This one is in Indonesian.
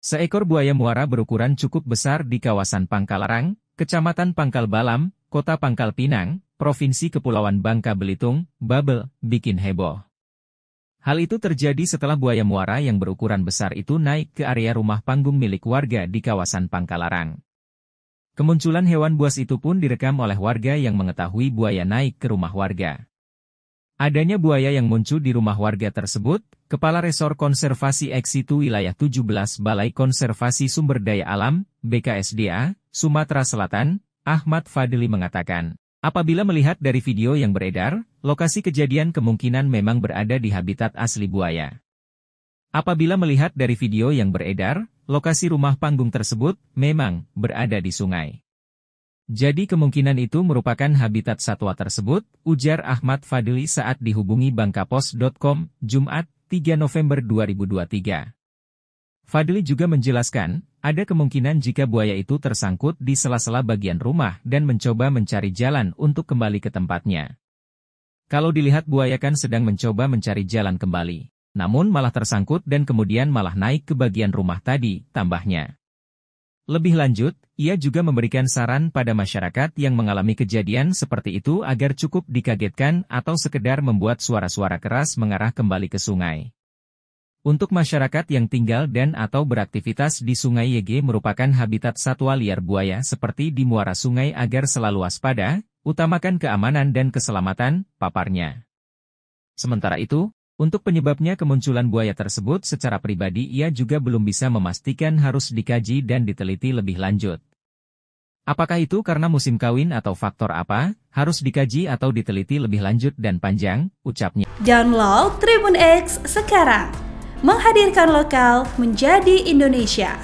Seekor buaya muara berukuran cukup besar di kawasan Pangkalarang, Kecamatan Pangkal Balam, Kota Pangkal Pinang, Provinsi Kepulauan Bangka Belitung, Babel, bikin heboh. Hal itu terjadi setelah buaya muara yang berukuran besar itu naik ke area rumah panggung milik warga di kawasan Pangkalarang. Kemunculan hewan buas itu pun direkam oleh warga yang mengetahui buaya naik ke rumah warga. Adanya buaya yang muncul di rumah warga tersebut, Kepala Resor Konservasi Eksitu Wilayah 17 Balai Konservasi Sumber Daya Alam, BKSDA, Sumatera Selatan, Ahmad Fadli mengatakan, apabila melihat dari video yang beredar, lokasi kejadian kemungkinan memang berada di habitat asli buaya. Apabila melihat dari video yang beredar, lokasi rumah panggung tersebut memang berada di sungai. Jadi kemungkinan itu merupakan habitat satwa tersebut, ujar Ahmad Fadli saat dihubungi bangkapos.com, Jumat, 3 November 2023. Fadli juga menjelaskan, ada kemungkinan jika buaya itu tersangkut di sela-sela bagian rumah dan mencoba mencari jalan untuk kembali ke tempatnya. Kalau dilihat buaya kan sedang mencoba mencari jalan kembali, namun malah tersangkut dan kemudian malah naik ke bagian rumah tadi, tambahnya. Lebih lanjut, ia juga memberikan saran pada masyarakat yang mengalami kejadian seperti itu agar cukup dikagetkan atau sekedar membuat suara-suara keras mengarah kembali ke sungai. Untuk masyarakat yang tinggal dan atau beraktivitas di Sungai Yege merupakan habitat satwa liar buaya seperti di muara sungai agar selalu waspada, utamakan keamanan dan keselamatan, paparnya. Sementara itu, untuk penyebabnya kemunculan buaya tersebut secara pribadi ia juga belum bisa memastikan harus dikaji dan diteliti lebih lanjut. Apakah itu karena musim kawin atau faktor apa? Harus dikaji atau diteliti lebih lanjut dan panjang, ucapnya. Download Tribun X sekarang. Menghadirkan lokal menjadi Indonesia.